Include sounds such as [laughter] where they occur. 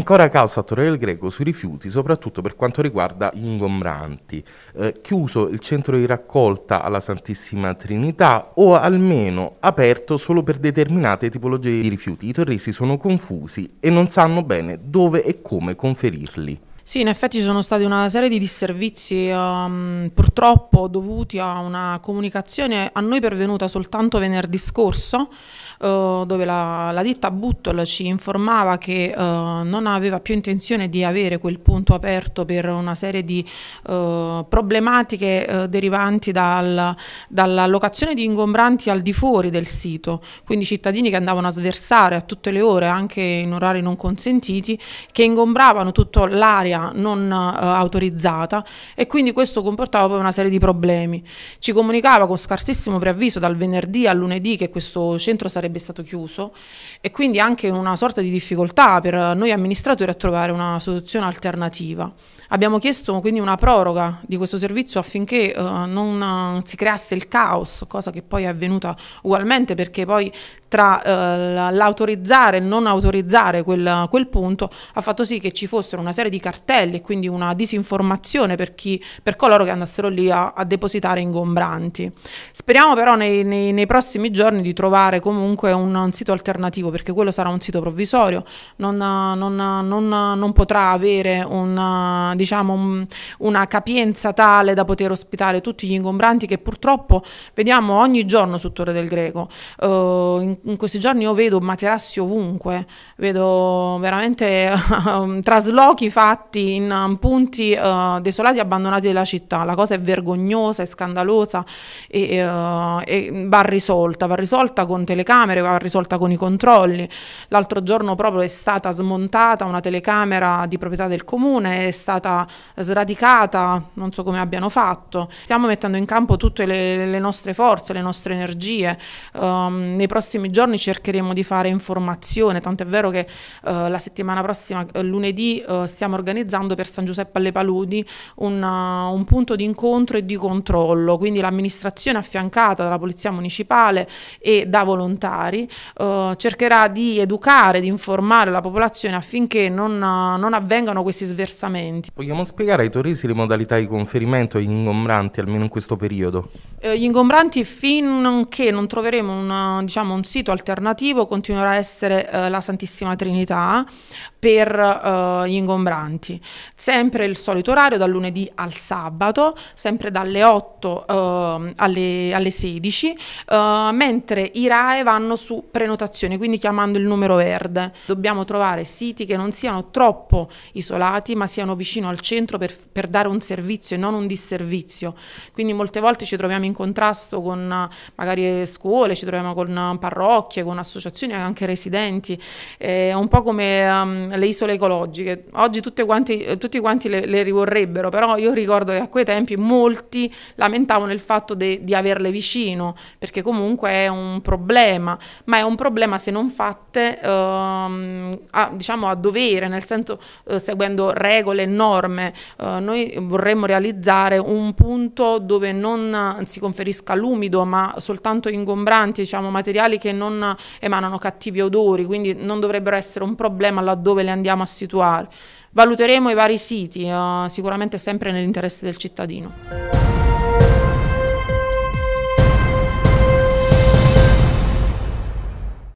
Ancora causa a Torre del Greco sui rifiuti, soprattutto per quanto riguarda gli ingombranti. Eh, chiuso il centro di raccolta alla Santissima Trinità o almeno aperto solo per determinate tipologie di rifiuti. I torresi sono confusi e non sanno bene dove e come conferirli. Sì, in effetti ci sono stati una serie di disservizi um, purtroppo dovuti a una comunicazione a noi pervenuta soltanto venerdì scorso uh, dove la, la, ditta Buttol ci informava che uh, non aveva più intenzione di avere quel punto aperto per una serie di uh, problematiche derivanti dal, locazione di ingombranti al di fuori del sito, quindi cittadini che andavano a sversare a tutte le ore anche in orari non consentiti che ingombravano tutto l'area aerea non eh, autorizzata e quindi questo comportava poi una serie di problemi. Ci comunicava con scarsissimo preavviso dal venerdì al lunedì che questo centro sarebbe stato chiuso e quindi anche una sorta di difficoltà per noi amministratori a trovare una soluzione alternativa. Abbiamo chiesto quindi una proroga di questo servizio affinché eh, non eh, si creasse il caos, cosa che poi è avvenuta ugualmente perché poi tra eh, l'autorizzare e non autorizzare quel, quel punto ha fatto sì che ci fossero una serie di cartelle cartelli, quindi una disinformazione per, chi, per coloro che andassero lì a, a depositare ingombranti. Speriamo però nei, nei, nei, prossimi giorni di trovare comunque un, un, sito alternativo, perché quello sarà un sito provvisorio, non, non, non, non potrà avere una, diciamo, una capienza tale da poter ospitare tutti gli ingombranti che purtroppo vediamo ogni giorno su Torre del Greco. Uh, in, in, questi giorni io vedo materassi ovunque, vedo veramente [laughs] traslochi fatti tratti in um, punti uh, desolati e abbandonati della città. La cosa è vergognosa, è scandalosa e, uh, e va risolta, va risolta con telecamere, va risolta con i controlli. L'altro giorno proprio è stata smontata una telecamera di proprietà del comune, è stata sradicata, non so come abbiano fatto. Stiamo mettendo in campo tutte le, le nostre forze, le nostre energie. Um, nei prossimi giorni cercheremo di fare informazione, tanto è vero che uh, la settimana prossima, lunedì, uh, stiamo organizzando organizzando per San Giuseppe alle Paludi una, uh, un punto di incontro e di controllo, quindi l'amministrazione affiancata dalla Polizia Municipale e da volontari eh, cercherà di educare, di informare la popolazione affinché non, uh, non avvengano questi sversamenti. Vogliamo spiegare ai turisti le modalità di conferimento e gli ingombranti, almeno in questo periodo? Eh, gli ingombranti finché non troveremo una, diciamo, un sito alternativo continuerà a essere eh, la Santissima Trinità per gli ingombranti minuti. Sempre il solito orario dal lunedì al sabato, sempre dalle 8 uh, ehm, alle, alle, 16, uh, ehm, mentre i RAE vanno su prenotazione, quindi chiamando il numero verde. Dobbiamo trovare siti che non siano troppo isolati, ma siano vicino al centro per, per dare un servizio e non un disservizio. Quindi molte volte ci troviamo in contrasto con magari eh, scuole, ci troviamo con eh, parrocchie, con associazioni anche residenti, è un po' come um, le isole ecologiche. Oggi tutte quante quanti, eh, tutti quanti le, le, rivorrebbero, però io ricordo che a quei tempi molti lamentavano il fatto de, di averle vicino, perché comunque è un problema, ma è un problema se non fatte ehm, a, diciamo a dovere, nel senso eh, seguendo regole e norme. Eh, noi vorremmo realizzare un punto dove non si conferisca l'umido, ma soltanto ingombranti, diciamo, materiali che non emanano cattivi odori, quindi non dovrebbero essere un problema laddove le andiamo a situare. Valuteremo i vari siti, uh, sicuramente sempre nell'interesse del cittadino.